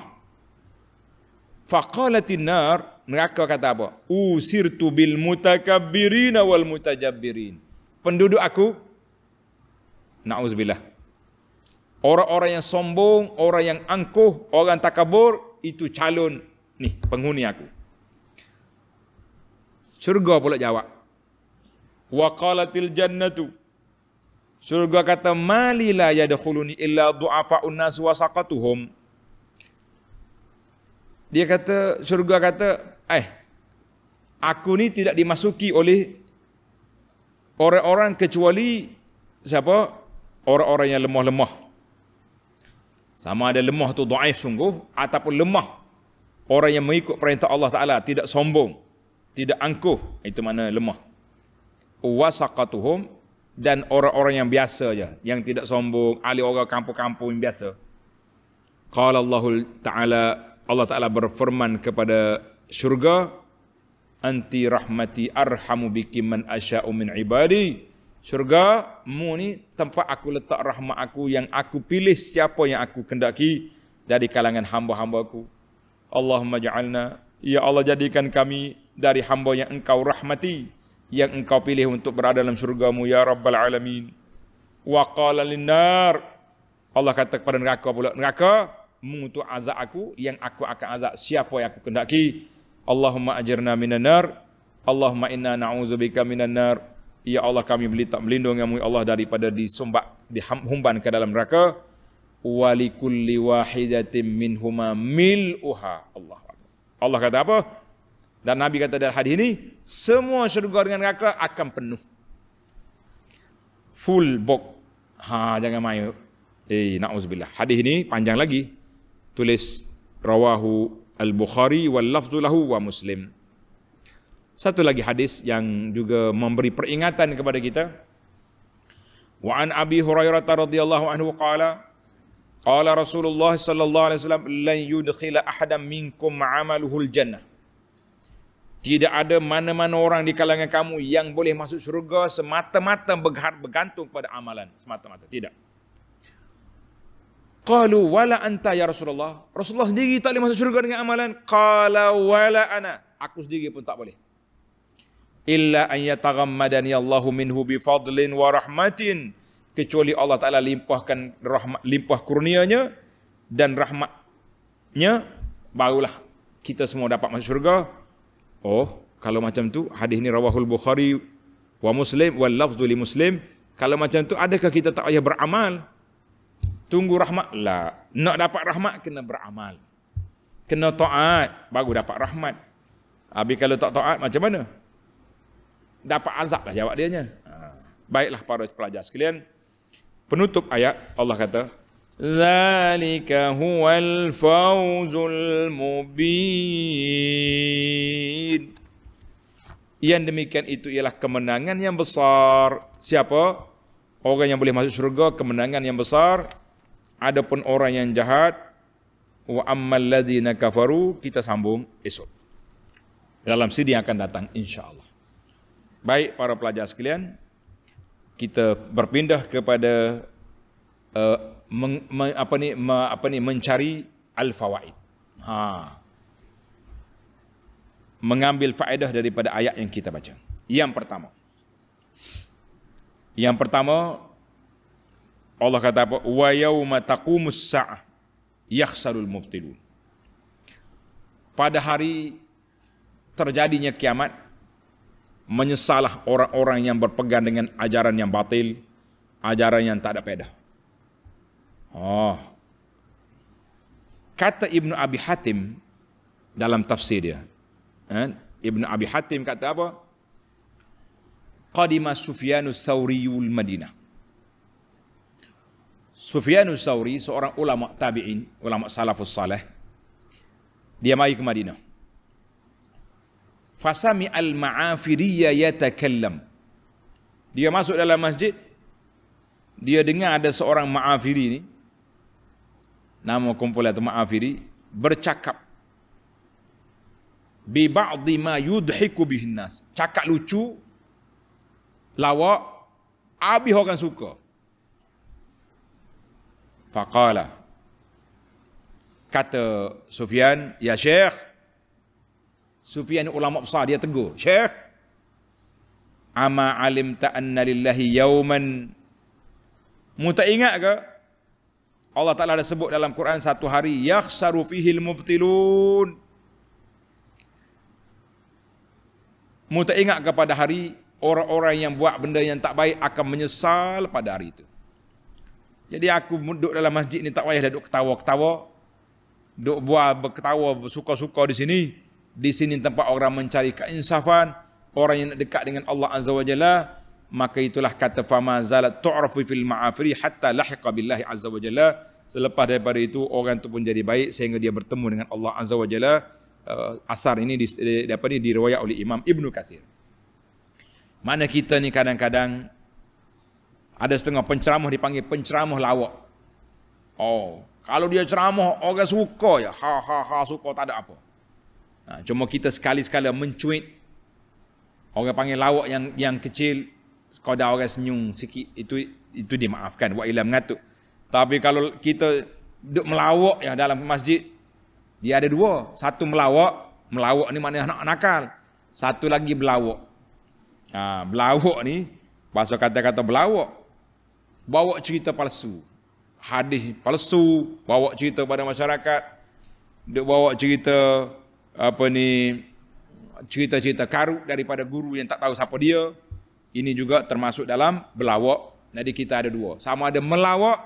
Faqalatin nar neraka kata apa? Usirtu bil mutakabbirin wal mutajabbirin. Penduduk aku Nauzubillah. Orang-orang yang sombong, orang yang angkuh, orang takabur itu calon ni penghuni aku. Syurga pula jawab wa qalatil jannatu surga kata mali la yadkhuluni illa du'afa'un nas wa saqatuhum dia kata surga kata eh aku ni tidak dimasuki oleh orang-orang kecuali siapa orang-orang yang lemah-lemah sama ada lemah tu dhaif sungguh ataupun lemah orang yang mengikut perintah Allah Taala tidak sombong tidak angkuh itu mana lemah wasaqatuhum dan orang-orang yang biasa je yang tidak sombong ahli orang kampung-kampung yang biasa qala Allah taala Allah taala berfirman kepada syurga anti rahmati arhamu biki man asya'u min ibadi syurga mu ni tempat aku letak rahmat aku yang aku pilih siapa yang aku kendaki dari kalangan hamba-hambaku Allahumma ja'alna ya Allah jadikan kami dari hamba yang engkau rahmati yang engkau pilih untuk berada dalam surgamu ya rabbal alamin wa qala lin nar Allah kata kepada neraka pula neraka mengutuk azab aku yang aku akan azab siapa yang aku kehendaki Allahumma ajirna minan nar Allahumma inna na'udzubika minan nar ya Allah kami beli tak melindungi ya Allah daripada disombak dihumban ke dalam neraka walikulli wahidatin minhumma mil'uha Allah Allah kata apa dan Nabi kata dalam hadis ini, semua syurga dengan neraka akan penuh. Full book. Ha, jangan main. Eh, na'udzubillah. Hadis ini panjang lagi. Tulis rawahu al-Bukhari wal lafzulahu wa muslim. Satu lagi hadis yang juga memberi peringatan kepada kita. Wa an Abi Hurairah radhiyallahu anhu qala qala Rasulullah sallallahu alaihi wasallam lan yudkhila ahadan minkum 'amaluhu al-jannah tidak ada mana-mana orang di kalangan kamu yang boleh masuk syurga semata-mata bergantung pada amalan. Semata-mata. Tidak. Qalu wala anta ya Rasulullah. Rasulullah sendiri tak boleh masuk syurga dengan amalan. Qala wala ana. Aku sendiri pun tak boleh. Illa an yataghammadani Allahu minhu bi fadlin wa rahmatin. Kecuali Allah Taala limpahkan rahmat limpah kurnianya dan rahmatnya barulah kita semua dapat masuk syurga Oh, kalau macam tu hadis ni rawahul Bukhari wa Muslim wal lafzu li Muslim. Kalau macam tu adakah kita tak payah beramal? Tunggu rahmat lah. Nak dapat rahmat kena beramal. Kena taat baru dapat rahmat. Abi kalau tak taat macam mana? Dapat azab lah jawab dia nya. Ha. Baiklah para pelajar sekalian. Penutup ayat Allah kata ذلك هو الفوز المبين yang demikian itu ialah kemenangan yang besar siapa orang yang boleh masuk syurga kemenangan yang besar adapun orang yang jahat wa ammal ladzina kafaru kita sambung esok dalam sidang yang akan datang insyaallah baik para pelajar sekalian kita berpindah kepada uh, meng, me, apa ni me, apa ni mencari al-fawaid. Ha. Mengambil faedah daripada ayat yang kita baca. Yang pertama. Yang pertama Allah kata apa? Wa yauma taqumus sa'ah yakhsarul mubtilun. Pada hari terjadinya kiamat menyesalah orang-orang yang berpegang dengan ajaran yang batil, ajaran yang tak ada faedah. Oh. Kata Ibn Abi Hatim dalam tafsir dia. Kan? Eh? Ibn Abi Hatim kata apa? Qadima Sufyanus Sauriul Madinah. Sufyanus Sauri seorang ulama tabi'in, ulama salafus salih. Dia mai ke Madinah. Fasami al-ma'afiriyya yatakallam. Dia masuk dalam masjid. Dia dengar ada seorang ma'afiri ni nama kumpulan itu maaf bercakap bi ba'dhi ma yudhiku bihi nas cakap lucu lawak abi orang suka faqala kata Sufyan ya syekh Sufyan ulama besar dia tegur syekh ama alim ta anna lillahi yauman mu tak ingat ke Allah Ta'ala ada sebut dalam Quran satu hari, Yakhsaru fihil mubtilun. Mu tak ingat kepada hari, orang-orang yang buat benda yang tak baik akan menyesal pada hari itu. Jadi aku duduk dalam masjid ni tak payah duduk ketawa-ketawa. Duduk buat ketawa, suka suka di sini. Di sini tempat orang mencari keinsafan. Orang yang nak dekat dengan Allah Azza wa Jalla maka itulah kata fama zalat tu'rafu fil ma'afri hatta lahiqa billahi azza wa jalla selepas daripada itu orang tu pun jadi baik sehingga dia bertemu dengan Allah azza wa jalla uh, asar ini dapat di, di oleh Imam Ibnu Katsir mana kita ni kadang-kadang ada setengah penceramah dipanggil penceramah lawak oh kalau dia ceramah orang suka ya ha ha ha suka tak ada apa ha, cuma kita sekali-sekala mencuit orang panggil lawak yang yang kecil kalau ada orang senyum sikit itu itu dimaafkan buat ilham mengatuk. Tapi kalau kita duduk melawak ya dalam masjid dia ada dua. Satu melawak, melawak ni mana anak nakal. Satu lagi belawak. Ha, belawak ni bahasa kata-kata belawak. Bawa cerita palsu. Hadis palsu, bawa cerita pada masyarakat. Duk bawa cerita apa ni cerita-cerita karut daripada guru yang tak tahu siapa dia. Ini juga termasuk dalam belawak. Jadi kita ada dua. Sama ada melawak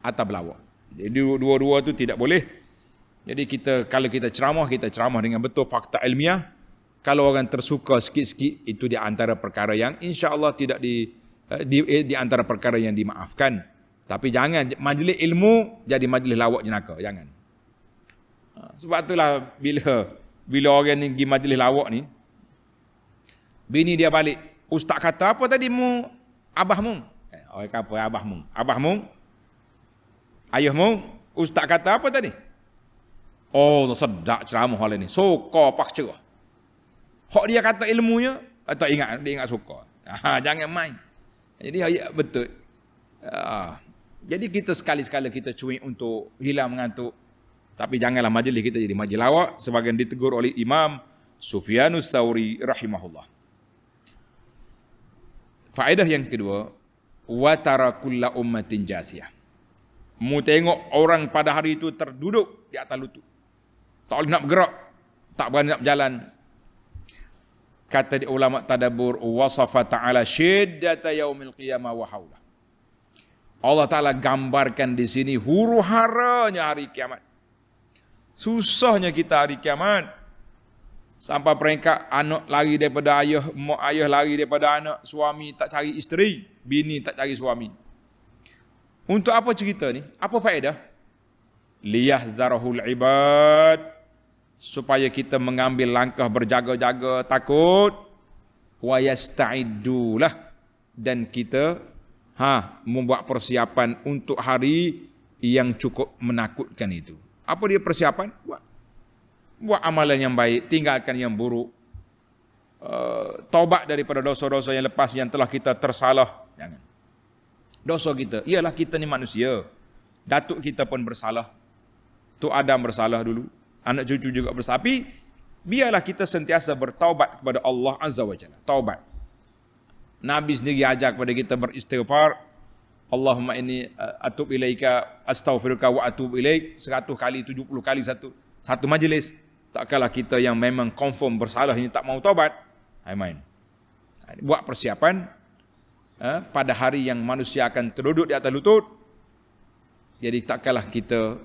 atau belawak. Jadi dua-dua itu tidak boleh. Jadi kita kalau kita ceramah, kita ceramah dengan betul fakta ilmiah. Kalau orang tersuka sikit-sikit, itu di antara perkara yang insya Allah tidak di, eh, di, eh, di antara perkara yang dimaafkan. Tapi jangan majlis ilmu jadi majlis lawak jenaka. Jangan. Ah, sebab itulah bila bila orang ni pergi majlis lawak ni, bini dia balik, ustaz kata apa tadi mu abah mu eh, oi apa abah mu abah mu ayah mu ustaz kata apa tadi oh sedak ceramah hal ini suka pak cerah hok dia kata ilmunya eh, tak ingat dia ingat suka ha, jangan main jadi ya, ya, betul ha. jadi kita sekali-sekala kita cuai untuk hilang mengantuk tapi janganlah majlis kita jadi majlis lawak sebagian ditegur oleh Imam Sufyanus Sauri rahimahullah. Faedah yang kedua, wa tarakulla ummatin jasiyah. Mu tengok orang pada hari itu terduduk di atas lutut. Tak boleh nak bergerak, tak berani nak berjalan. Kata di ulama tadabbur wasafa ta'ala syiddata yaumil qiyamah wa haula. Allah Ta'ala gambarkan di sini huru haranya hari kiamat. Susahnya kita hari kiamat. Sampai peringkat anak lari daripada ayah, mak ayah lari daripada anak, suami tak cari isteri, bini tak cari suami. Untuk apa cerita ni? Apa faedah? Liyah zarahul ibad. Supaya kita mengambil langkah berjaga-jaga takut. Wayasta'idulah. Dan kita ha, membuat persiapan untuk hari yang cukup menakutkan itu. Apa dia persiapan? Buat buat amalan yang baik, tinggalkan yang buruk. Uh, taubat daripada dosa-dosa yang lepas yang telah kita tersalah. Jangan. Dosa kita, ialah kita ni manusia. Datuk kita pun bersalah. tu Adam bersalah dulu. Anak cucu juga bersalah. Tapi, biarlah kita sentiasa bertaubat kepada Allah Azza wa Jalla. Taubat. Nabi sendiri ajak kepada kita beristighfar. Allahumma ini eh, atub ilaika astaghfiruka wa atub ilaik. 100 kali, puluh kali satu satu majlis. Tak kalah kita yang memang confirm bersalah ini tak mau taubat. I main. Buat persiapan eh, pada hari yang manusia akan terduduk di atas lutut. Jadi tak kalah kita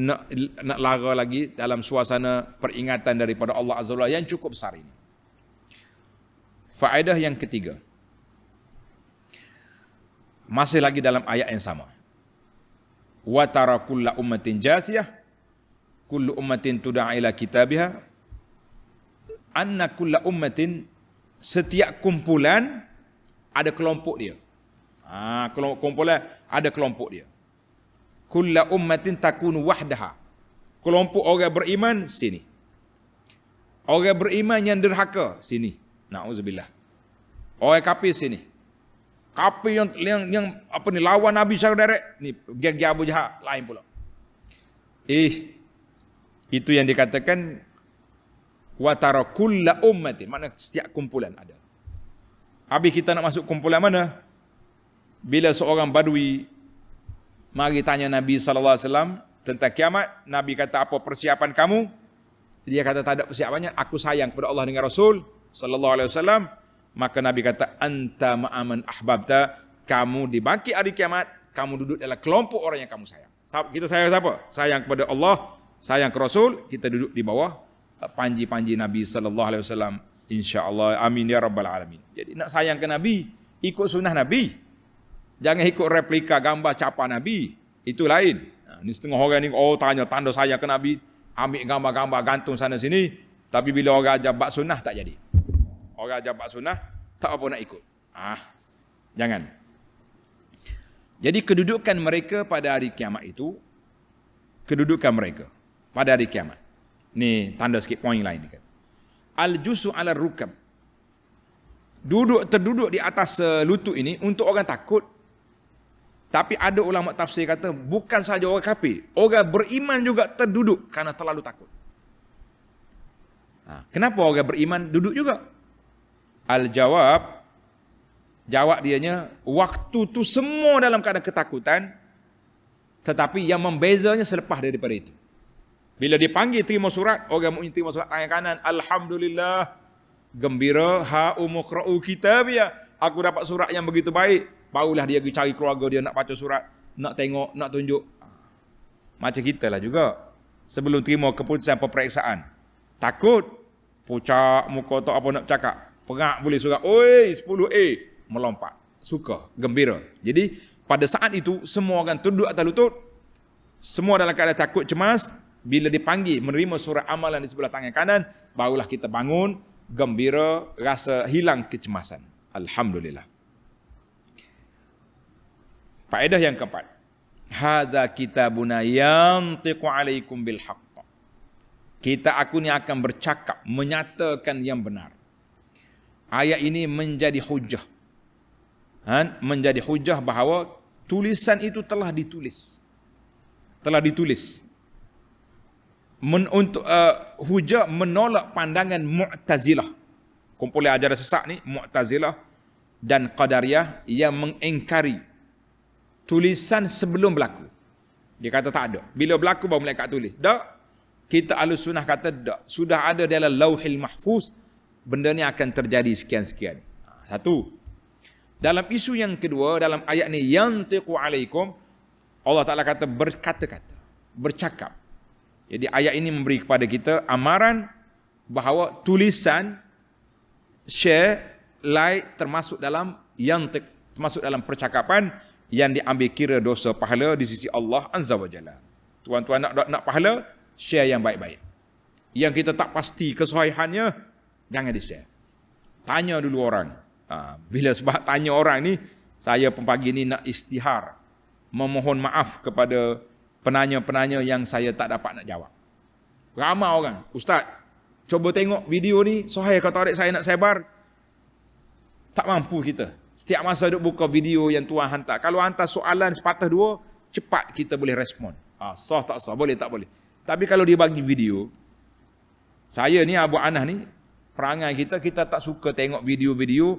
nak, nak lara lagi dalam suasana peringatan daripada Allah Azza Wajalla yang cukup besar ini. Faedah yang ketiga. Masih lagi dalam ayat yang sama. Wa tarakulla ummatin jasiyah kullu ummatin tud'a ila kitabiha anna kullu ummatin setiap kumpulan ada kelompok dia ha kelompok kumpulan ada kelompok dia kullu ummatin takunu wahdaha kelompok orang beriman sini orang beriman yang derhaka sini naudzubillah orang kafir sini kafir yang, yang yang apa ni lawan nabi secara direct ni geng-geng Abu Jahal lain pula eh itu yang dikatakan wa tarakulla ummati, mana setiap kumpulan ada. Habis kita nak masuk kumpulan mana? Bila seorang badui mari tanya Nabi sallallahu alaihi wasallam tentang kiamat, Nabi kata apa persiapan kamu? Dia kata tak ada persiapannya, aku sayang kepada Allah dengan Rasul sallallahu alaihi wasallam. Maka Nabi kata anta ma'aman ahbabta, kamu dibangkit hari kiamat, kamu duduk dalam kelompok orang yang kamu sayang. Kita sayang siapa? Sayang kepada Allah sayang ke Rasul, kita duduk di bawah panji-panji Nabi sallallahu alaihi wasallam. Insya-Allah amin ya rabbal alamin. Jadi nak sayang ke Nabi, ikut sunnah Nabi. Jangan ikut replika gambar capa Nabi. Itu lain. Nah, ha, ini setengah orang ni oh tanya tanda saya ke Nabi, ambil gambar-gambar gantung sana sini, tapi bila orang ajar bab sunnah tak jadi. Orang ajar bab sunnah tak apa nak ikut. Ah. Jangan. Jadi kedudukan mereka pada hari kiamat itu kedudukan mereka pada hari kiamat. Ni tanda sikit poin lain dekat. Al-jusu ala rukab. Duduk terduduk di atas eh, lutut ini untuk orang takut. Tapi ada ulama tafsir kata bukan sahaja orang kafir, orang beriman juga terduduk karena terlalu takut. Ha, kenapa orang beriman duduk juga? Al-jawab jawab dianya waktu tu semua dalam keadaan ketakutan tetapi yang membezanya selepas daripada itu. Bila dipanggil terima surat, orang mukmin terima surat tangan kanan, alhamdulillah. Gembira ha umqra'u kitabia. Aku dapat surat yang begitu baik. Barulah dia pergi cari keluarga dia nak baca surat, nak tengok, nak tunjuk. Ah, macam kita lah juga. Sebelum terima keputusan peperiksaan. Takut. Pucak muka tak apa nak cakap. pengak boleh surat. Oi, 10A. Melompat. Suka. Gembira. Jadi, pada saat itu, semua orang tunduk atas lutut. Semua dalam keadaan takut, cemas bila dipanggil menerima surat amalan di sebelah tangan kanan, barulah kita bangun, gembira, rasa hilang kecemasan. Alhamdulillah. Faedah yang keempat. Hada kitabuna yantiqu alaikum bil haqq. Kita aku ni akan bercakap, menyatakan yang benar. Ayat ini menjadi hujah. Han? Menjadi hujah bahawa tulisan itu telah ditulis. Telah ditulis men, untuk uh, hujah menolak pandangan Mu'tazilah. Kumpulan ajaran sesat ni Mu'tazilah dan Qadariyah yang mengingkari tulisan sebelum berlaku. Dia kata tak ada. Bila berlaku baru mereka tulis. Tak. Kita ahli sunnah kata tak. Sudah ada dalam lauhil mahfuz. Benda ni akan terjadi sekian-sekian. Ha, satu. Dalam isu yang kedua, dalam ayat ni, Yantiqu alaikum, Allah Ta'ala kata berkata-kata. Bercakap. Jadi ayat ini memberi kepada kita amaran bahawa tulisan share like termasuk dalam yang te- termasuk dalam percakapan yang diambil kira dosa pahala di sisi Allah Azza wa Jalla. Tuan-tuan nak nak pahala share yang baik-baik. Yang kita tak pasti kesahihannya jangan di share. Tanya dulu orang. Ha, bila sebab tanya orang ni saya pagi ni nak istihar memohon maaf kepada penanya-penanya yang saya tak dapat nak jawab. Ramai orang. Ustaz, cuba tengok video ni. Sohai kau tarik saya nak sebar. Tak mampu kita. Setiap masa duk buka video yang tuan hantar. Kalau hantar soalan sepatah dua, cepat kita boleh respon. Ah, sah tak sah? Boleh tak boleh? Tapi kalau dia bagi video, saya ni Abu Anah ni, perangai kita, kita tak suka tengok video-video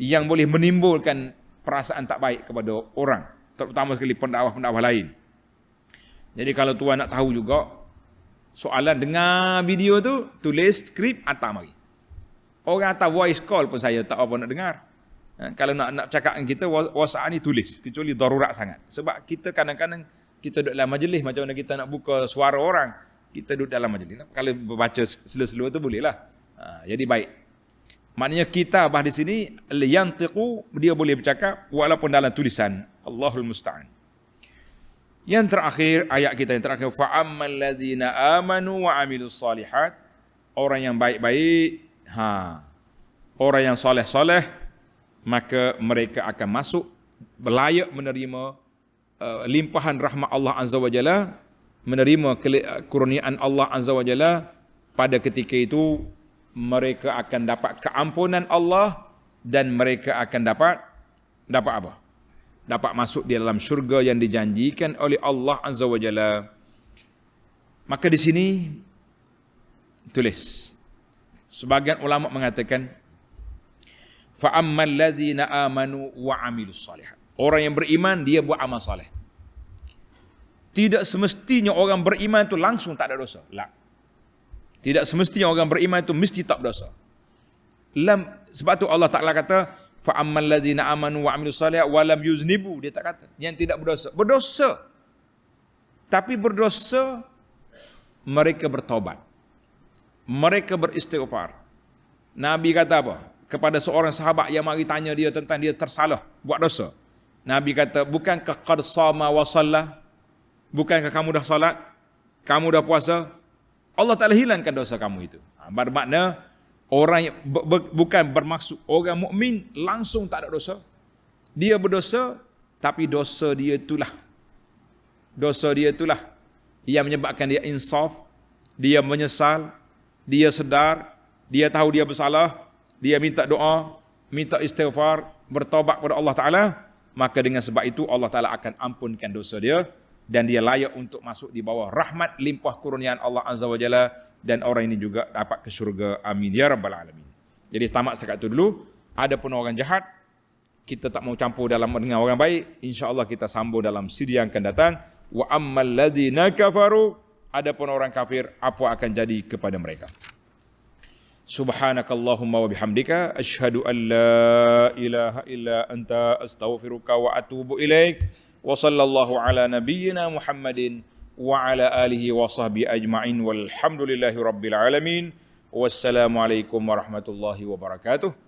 yang boleh menimbulkan perasaan tak baik kepada orang. Terutama sekali pendakwah-pendakwah lain. Jadi kalau tuan nak tahu juga soalan dengar video tu, tulis skrip atas mari. Orang atas voice call pun saya tak apa nak dengar. Ha, kalau nak nak cakap dengan kita WhatsApp ni tulis kecuali darurat sangat. Sebab kita kadang-kadang kita duduk dalam majlis macam mana kita nak buka suara orang, kita duduk dalam majlis. Kalau baca selo-selo tu boleh lah. Ha, jadi baik. Maknanya kita bah di sini yang dia boleh bercakap walaupun dalam tulisan Allahul Musta'an. Yang terakhir ayat kita yang terakhir fa ammalladzina amanu wa amilus salihat orang yang baik-baik ha orang yang soleh-soleh maka mereka akan masuk layak menerima uh, limpahan rahmat Allah azza wajalla menerima kurniaan Allah azza wajalla pada ketika itu mereka akan dapat keampunan Allah dan mereka akan dapat dapat apa? dapat masuk di dalam syurga yang dijanjikan oleh Allah Azza wa Jalla. Maka di sini tulis. Sebagian ulama mengatakan fa ammal ladzina amanu wa amilus salihat. Orang yang beriman dia buat amal saleh. Tidak semestinya orang beriman itu langsung tak ada dosa. Tak. Tidak semestinya orang beriman itu mesti tak berdosa. Lam sebab tu Allah Taala kata fa ammal ladzina amanu wa amilus salihat wa lam yuznibu dia tak kata yang tidak berdosa berdosa tapi berdosa mereka bertobat mereka beristighfar nabi kata apa kepada seorang sahabat yang mari tanya dia tentang dia tersalah buat dosa nabi kata bukan ke qad sama wa salla bukan ke kamu dah salat kamu dah puasa Allah Taala hilangkan dosa kamu itu ha, bermakna orang yang bu, bu, bukan bermaksud orang mukmin langsung tak ada dosa. Dia berdosa tapi dosa dia itulah dosa dia itulah yang menyebabkan dia insaf, dia menyesal, dia sedar, dia tahu dia bersalah, dia minta doa, minta istighfar, bertobat kepada Allah Taala, maka dengan sebab itu Allah Taala akan ampunkan dosa dia dan dia layak untuk masuk di bawah rahmat limpah kurniaan Allah Azza Wajalla dan orang ini juga dapat ke syurga. Amin. Ya Rabbal Alamin. Jadi tamat setakat itu dulu. Ada pun orang jahat. Kita tak mau campur dalam dengan orang baik. Allah kita sambung dalam siri yang akan datang. Wa ammal ladhina kafaru. Ada pun orang kafir. Apa akan jadi kepada mereka. Subhanakallahumma wa bihamdika. Ashadu an la ilaha illa anta astaghfiruka wa atubu ilaik. Wa sallallahu ala nabiyyina Muhammadin wa ala alihi wa sahbihi ajma'in walhamdulillahi rabbil alamin wassalamualaikum warahmatullahi wabarakatuh